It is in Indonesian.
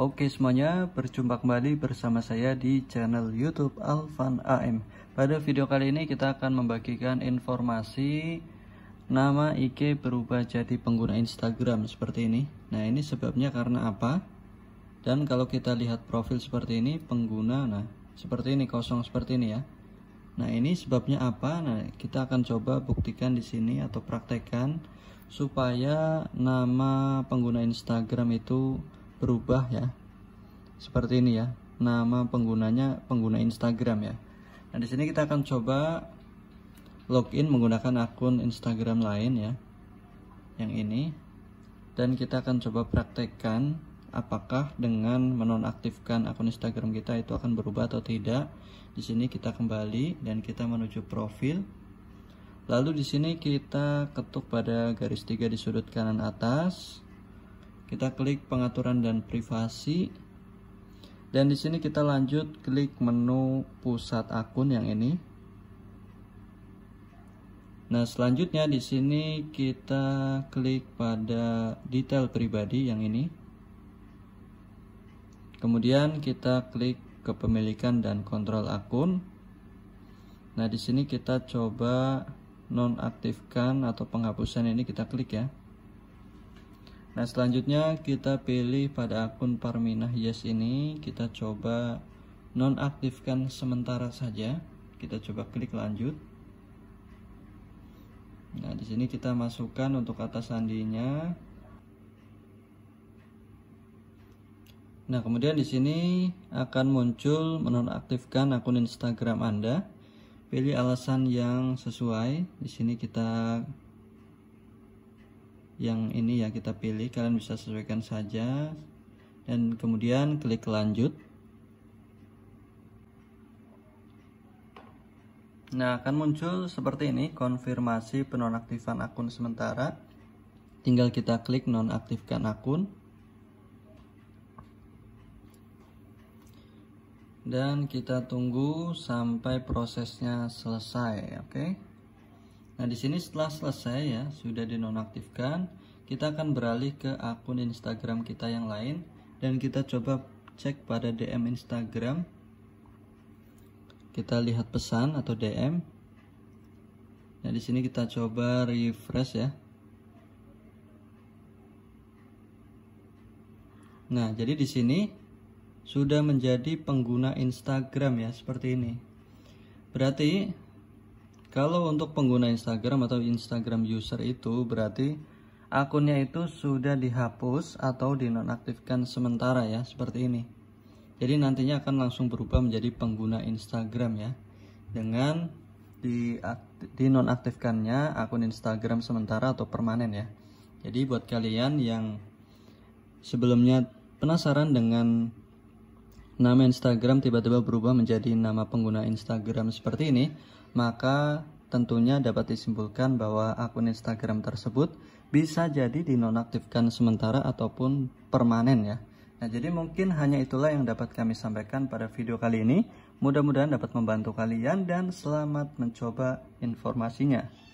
Oke semuanya, berjumpa kembali bersama saya di channel YouTube Alvan AM. Pada video kali ini kita akan membagikan informasi nama IG berubah jadi pengguna Instagram seperti ini. Nah, ini sebabnya karena apa? Dan kalau kita lihat profil seperti ini, pengguna nah seperti ini kosong seperti ini ya. Nah, ini sebabnya apa? Nah, kita akan coba buktikan di sini atau praktekkan supaya nama pengguna Instagram itu berubah ya seperti ini ya nama penggunanya pengguna Instagram ya nah di sini kita akan coba login menggunakan akun Instagram lain ya yang ini dan kita akan coba praktekkan apakah dengan menonaktifkan akun Instagram kita itu akan berubah atau tidak di sini kita kembali dan kita menuju profil lalu di sini kita ketuk pada garis tiga di sudut kanan atas kita klik pengaturan dan privasi dan di sini kita lanjut klik menu pusat akun yang ini nah selanjutnya di sini kita klik pada detail pribadi yang ini kemudian kita klik kepemilikan dan kontrol akun nah di sini kita coba nonaktifkan atau penghapusan ini kita klik ya Nah selanjutnya kita pilih pada akun Parminah Yes ini kita coba nonaktifkan sementara saja. Kita coba klik lanjut. Nah di sini kita masukkan untuk kata sandinya. Nah kemudian di sini akan muncul menonaktifkan akun Instagram Anda. Pilih alasan yang sesuai. Di sini kita yang ini ya kita pilih kalian bisa sesuaikan saja dan kemudian klik lanjut nah akan muncul seperti ini konfirmasi penonaktifan akun sementara tinggal kita klik nonaktifkan akun dan kita tunggu sampai prosesnya selesai oke okay? Nah, di sini setelah selesai ya, sudah dinonaktifkan, kita akan beralih ke akun Instagram kita yang lain dan kita coba cek pada DM Instagram. Kita lihat pesan atau DM. Nah, di sini kita coba refresh ya. Nah, jadi di sini sudah menjadi pengguna Instagram ya, seperti ini. Berarti kalau untuk pengguna Instagram atau Instagram user itu berarti akunnya itu sudah dihapus atau dinonaktifkan sementara ya seperti ini. Jadi nantinya akan langsung berubah menjadi pengguna Instagram ya dengan di dinonaktifkannya akun Instagram sementara atau permanen ya. Jadi buat kalian yang sebelumnya penasaran dengan nama Instagram tiba-tiba berubah menjadi nama pengguna Instagram seperti ini, maka tentunya dapat disimpulkan bahwa akun Instagram tersebut bisa jadi dinonaktifkan sementara ataupun permanen ya. Nah, jadi mungkin hanya itulah yang dapat kami sampaikan pada video kali ini. Mudah-mudahan dapat membantu kalian dan selamat mencoba informasinya.